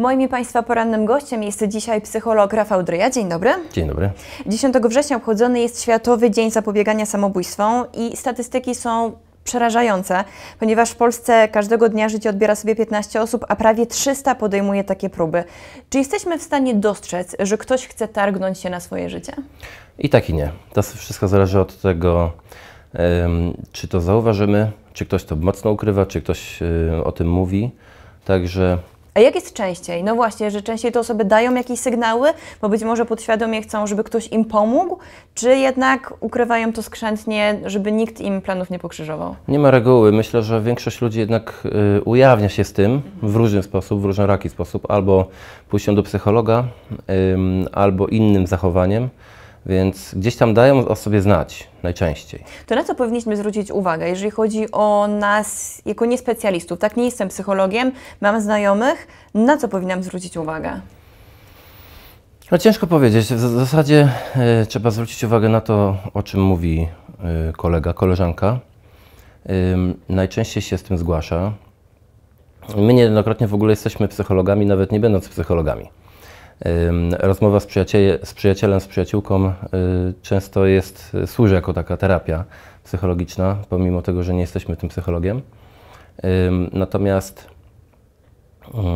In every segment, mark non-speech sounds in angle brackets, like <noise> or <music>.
Moim i Państwa porannym gościem jest dzisiaj psycholog Rafał Dryja. Dzień dobry. Dzień dobry. 10 września obchodzony jest Światowy Dzień Zapobiegania Samobójstwom i statystyki są przerażające, ponieważ w Polsce każdego dnia życie odbiera sobie 15 osób, a prawie 300 podejmuje takie próby. Czy jesteśmy w stanie dostrzec, że ktoś chce targnąć się na swoje życie? I tak i nie. To wszystko zależy od tego, czy to zauważymy, czy ktoś to mocno ukrywa, czy ktoś o tym mówi. Także a jak jest częściej? No właśnie, że częściej te osoby dają jakieś sygnały, bo być może podświadomie chcą, żeby ktoś im pomógł, czy jednak ukrywają to skrzętnie, żeby nikt im planów nie pokrzyżował? Nie ma reguły. Myślę, że większość ludzi jednak y, ujawnia się z tym w różny sposób, w różnoraki sposób, albo pójściem do psychologa, y, albo innym zachowaniem. Więc gdzieś tam dają o sobie znać najczęściej. To na co powinniśmy zwrócić uwagę, jeżeli chodzi o nas jako niespecjalistów? Tak, nie jestem psychologiem, mam znajomych. Na co powinnam zwrócić uwagę? No ciężko powiedzieć. W zasadzie y, trzeba zwrócić uwagę na to, o czym mówi y, kolega, koleżanka. Y, najczęściej się z tym zgłasza. My niejednokrotnie w ogóle jesteśmy psychologami, nawet nie będąc psychologami. Rozmowa z, z przyjacielem, z przyjaciółką y, często jest, y, służy jako taka terapia psychologiczna, pomimo tego, że nie jesteśmy tym psychologiem. Natomiast mm,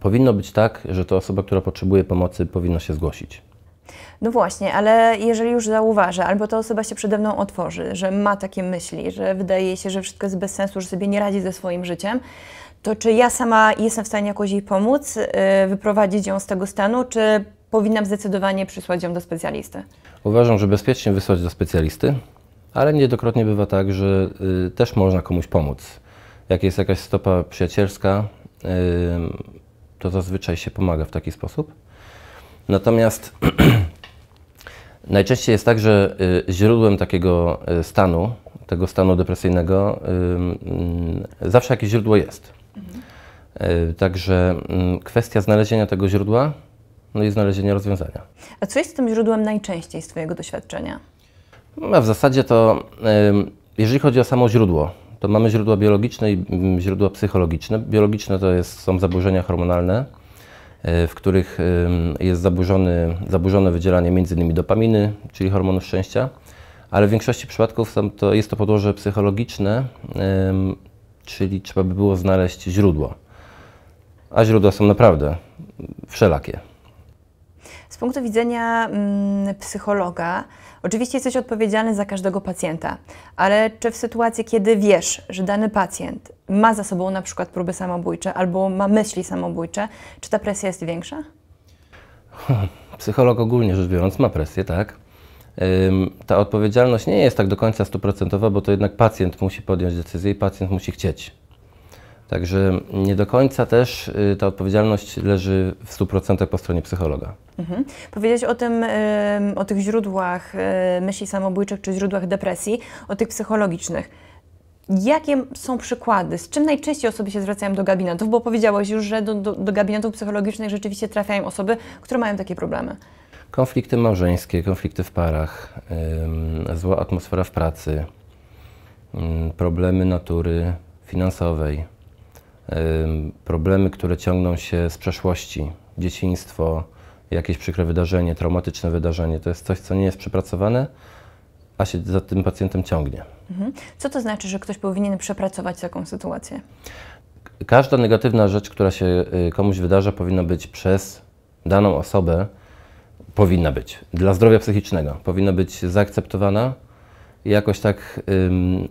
powinno być tak, że to osoba, która potrzebuje pomocy, powinna się zgłosić. No właśnie, ale jeżeli już zauważę, albo ta osoba się przede mną otworzy, że ma takie myśli, że wydaje się, że wszystko jest bez sensu, że sobie nie radzi ze swoim życiem, to czy ja sama jestem w stanie jakoś jej pomóc, y, wyprowadzić ją z tego stanu, czy powinnam zdecydowanie przysłać ją do specjalisty? Uważam, że bezpiecznie wysłać do specjalisty, ale niejednokrotnie bywa tak, że y, też można komuś pomóc. Jak jest jakaś stopa przyjacielska, y, to zazwyczaj się pomaga w taki sposób. Natomiast <clears throat> najczęściej jest tak, że źródłem takiego stanu, tego stanu depresyjnego, mm, zawsze jakieś źródło jest. Mhm. E, także mm, kwestia znalezienia tego źródła, no i znalezienia rozwiązania. A co jest tym źródłem najczęściej z Twojego doświadczenia? No, w zasadzie to, jeżeli chodzi o samo źródło, to mamy źródła biologiczne i mm, źródła psychologiczne. Biologiczne to jest, są zaburzenia hormonalne, e, w których jest zaburzony, zaburzone wydzielanie m.in. dopaminy, czyli hormonu szczęścia, ale w większości przypadków to, jest to podłoże psychologiczne, czyli trzeba by było znaleźć źródło. A źródła są naprawdę wszelakie. Z punktu widzenia mm, psychologa, oczywiście jesteś odpowiedzialny za każdego pacjenta, ale czy w sytuacji, kiedy wiesz, że dany pacjent ma za sobą na przykład próby samobójcze albo ma myśli samobójcze, czy ta presja jest większa? Psycholog ogólnie rzecz biorąc ma presję, tak ta odpowiedzialność nie jest tak do końca stuprocentowa, bo to jednak pacjent musi podjąć decyzję i pacjent musi chcieć. Także nie do końca też y, ta odpowiedzialność leży w 100% po stronie psychologa. Mhm. Powiedzieć o tym, o tych źródłach y, myśli samobójczych czy źródłach depresji, o tych psychologicznych. Jakie są przykłady? Z czym najczęściej osoby się zwracają do gabinetów? Bo powiedziałeś już, że do, do, do gabinetów psychologicznych rzeczywiście trafiają osoby, które mają takie problemy. Konflikty małżeńskie, konflikty w parach, zła atmosfera w pracy, problemy natury finansowej, problemy, które ciągną się z przeszłości, dzieciństwo, jakieś przykre wydarzenie, traumatyczne wydarzenie, to jest coś, co nie jest przepracowane, a się za tym pacjentem ciągnie. Mhm. Co to znaczy, że ktoś powinien przepracować taką sytuację? Każda negatywna rzecz, która się y, komuś wydarza, powinna być przez daną osobę powinna być. Dla zdrowia psychicznego powinna być zaakceptowana i jakoś tak ym,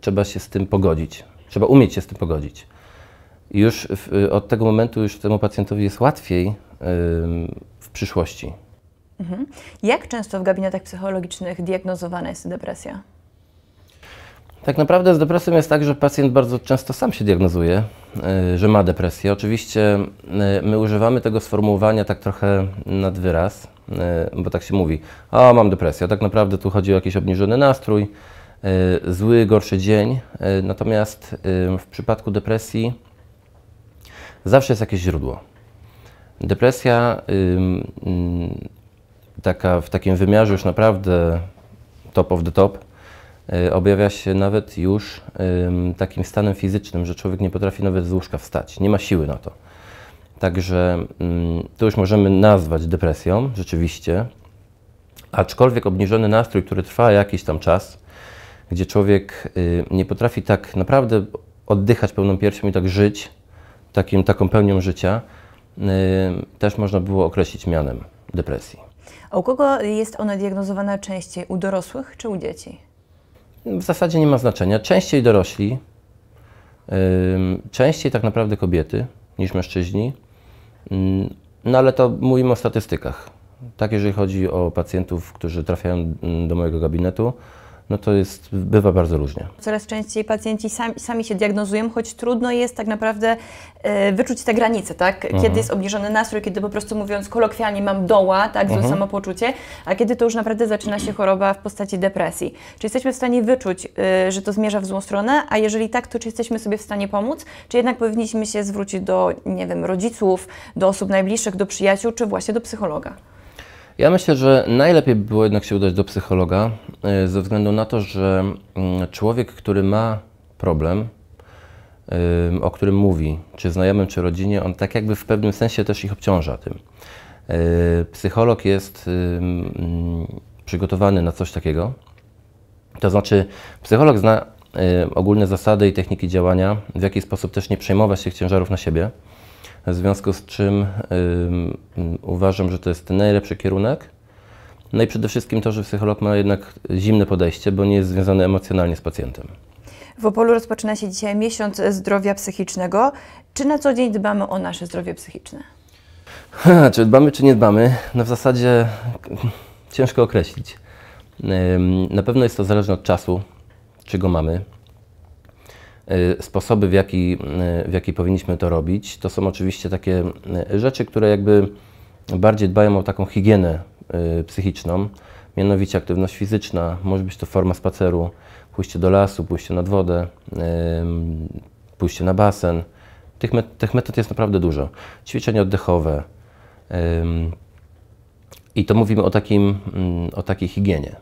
trzeba się z tym pogodzić. Trzeba umieć się z tym pogodzić. I już w, od tego momentu już temu pacjentowi jest łatwiej ym, w przyszłości. Mhm. Jak często w gabinetach psychologicznych diagnozowana jest depresja? Tak naprawdę z depresją jest tak, że pacjent bardzo często sam się diagnozuje, e, że ma depresję. Oczywiście e, my używamy tego sformułowania tak trochę nad wyraz, e, bo tak się mówi, o mam depresję. Tak naprawdę tu chodzi o jakiś obniżony nastrój, zły, gorszy dzień. Natomiast w przypadku depresji zawsze jest jakieś źródło. Depresja mm, taka w takim wymiarze już naprawdę top of the top, E, objawia się nawet już takim stanem fizycznym, że człowiek nie potrafi nawet z łóżka wstać, nie ma siły na to. Także mm, to już możemy nazwać depresją, rzeczywiście, aczkolwiek obniżony nastrój, który trwa jakiś tam czas, gdzie człowiek y, nie potrafi tak naprawdę oddychać pełną piersią i tak żyć, takim, taką pełnią życia, y, też można było określić mianem depresji. A u kogo jest ona diagnozowana częściej? U dorosłych czy u dzieci? w zasadzie nie ma znaczenia. Częściej dorośli, częściej tak naprawdę kobiety niż mężczyźni, no ale to mówimy o statystykach. Tak, jeżeli chodzi o pacjentów, którzy trafiają mm, do mojego gabinetu, no to jest, bywa bardzo różnie. Coraz częściej pacjenci sami, sami się diagnozują, choć trudno jest tak naprawdę e, wyczuć te granice, tak? Kiedy mhm. jest obniżony nastrój, kiedy po prostu mówiąc kolokwialnie mam doła, tak, złe mhm. samopoczucie, a kiedy to już naprawdę zaczyna się choroba w postaci depresji. Czy jesteśmy w stanie wyczuć, e, że to zmierza w złą stronę, a jeżeli tak, to czy jesteśmy sobie w stanie pomóc, czy jednak powinniśmy się zwrócić do, nie wiem, rodziców, do osób najbliższych, do przyjaciół, czy właśnie do psychologa? Ja myślę, że najlepiej by było jednak się udać do psychologa, e, ze względu na to, że mm, człowiek, który ma problem, o którym mówi, czy znajomym, czy rodzinie, on tak jakby w pewnym sensie też ich obciąża tym. E, psycholog jest mm, przygotowany na coś takiego. To znaczy, psycholog zna e, ogólne zasady i techniki działania, w jaki sposób też nie przejmować tych ciężarów na siebie w związku z czym uważam, że to jest najlepszy kierunek. No i przede wszystkim to, że psycholog ma jednak zimne podejście, bo nie jest związany emocjonalnie z pacjentem. W Opolu rozpoczyna się dzisiaj miesiąc zdrowia psychicznego. Czy na co dzień dbamy o nasze zdrowie psychiczne? Ha, czy dbamy, czy nie dbamy? No w zasadzie ciężko określić. Na pewno jest to zależne od czasu, czy go mamy. Y, sposoby, w jaki, y, w jaki powinniśmy to robić, to są oczywiście takie y, rzeczy, które jakby bardziej dbają o taką higienę psychiczną, mianowicie aktywność fizyczna, może być to forma spaceru, pójście do lasu, pójście nad wodę, pójście na basen. Tych, met tych metod jest naprawdę dużo. Ćwiczenia oddechowe. I to mówimy o, takim, o takiej higienie.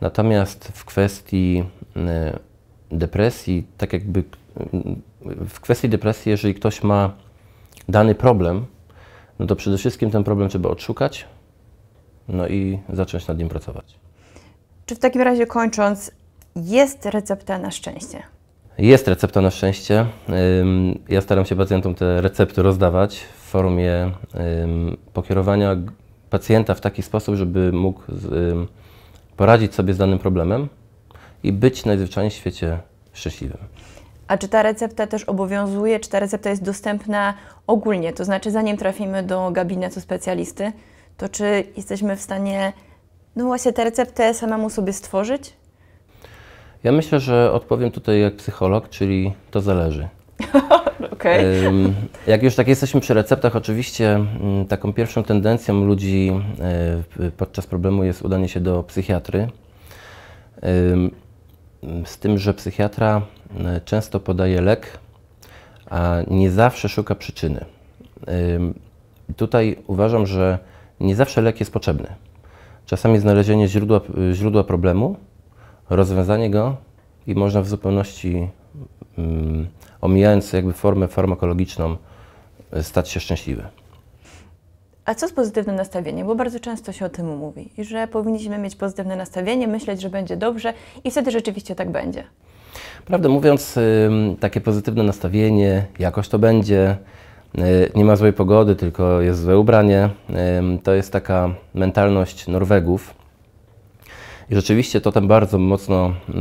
Natomiast w kwestii depresji, tak jakby w kwestii depresji, jeżeli ktoś ma dany problem, no to przede wszystkim ten problem trzeba odszukać, no i zacząć nad nim pracować. Czy w takim razie kończąc, jest recepta na szczęście? Jest recepta na szczęście. Ja staram się pacjentom te recepty rozdawać w formie pokierowania pacjenta w taki sposób, żeby mógł poradzić sobie z danym problemem i być najzwyczajniej w świecie szczęśliwym. A czy ta recepta też obowiązuje, czy ta recepta jest dostępna ogólnie? To znaczy, zanim trafimy do gabinetu specjalisty, to czy jesteśmy w stanie, no właśnie, tę receptę samemu sobie stworzyć? Ja myślę, że odpowiem tutaj jak psycholog, czyli to zależy. <laughs> okay. Jak już tak jesteśmy przy receptach, oczywiście mm, taką pierwszą tendencją ludzi e, podczas problemu jest udanie się do psychiatry. Z tym, że psychiatra e, często podaje lek, a nie zawsze szuka przyczyny. Tutaj uważam, że nie zawsze lek jest potrzebny. Czasami znalezienie źródła, źródła problemu, rozwiązanie go i można w zupełności, omijając jakby formę farmakologiczną, stać się szczęśliwy. A co z pozytywnym nastawieniem? Bo bardzo często się o tym mówi i że powinniśmy mieć pozytywne nastawienie, myśleć, że będzie dobrze i wtedy rzeczywiście tak będzie. Prawdę mówiąc, takie pozytywne nastawienie, jakoś to będzie, y, nie ma złej pogody, tylko jest złe ubranie. To jest taka mentalność Norwegów. I rzeczywiście to tam bardzo mocno y,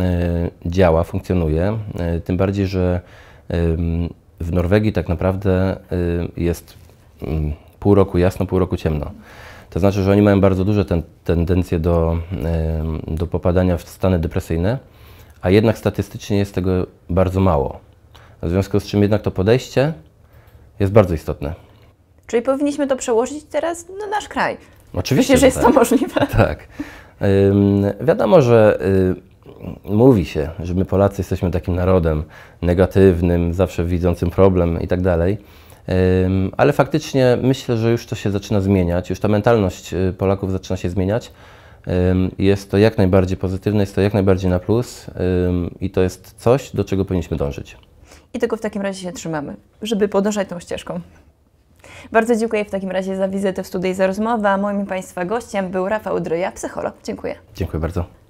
działa, funkcjonuje. Y, tym bardziej, że w Norwegii tak naprawdę jest pół roku jasno, pół roku ciemno. To znaczy, że oni mają bardzo duże ten, tendencje do, do popadania w stany depresyjne, a jednak statystycznie jest tego bardzo mało. W związku z czym jednak to podejście jest bardzo istotne. Czyli powinniśmy to przełożyć teraz na nasz kraj. Oczywiście, Myślę, że jest tak. to możliwe. <laughs> Tak. wiadomo, że y, mówi się, że my Polacy jesteśmy takim narodem negatywnym, zawsze widzącym problem i tak dalej. Ale faktycznie myślę, że już to się zaczyna zmieniać, już ta mentalność y, Polaków zaczyna się zmieniać. Jest to jak najbardziej pozytywne, jest to jak najbardziej na plus i to jest coś, do czego powinniśmy dążyć. I tego w takim razie się trzymamy, żeby podążać tą ścieżką. Bardzo dziękuję w takim razie za wizytę w studiu i za rozmowę. moim Państwa gościem był Rafał Dryja, psycholog. Dziękuję. Dziękuję bardzo.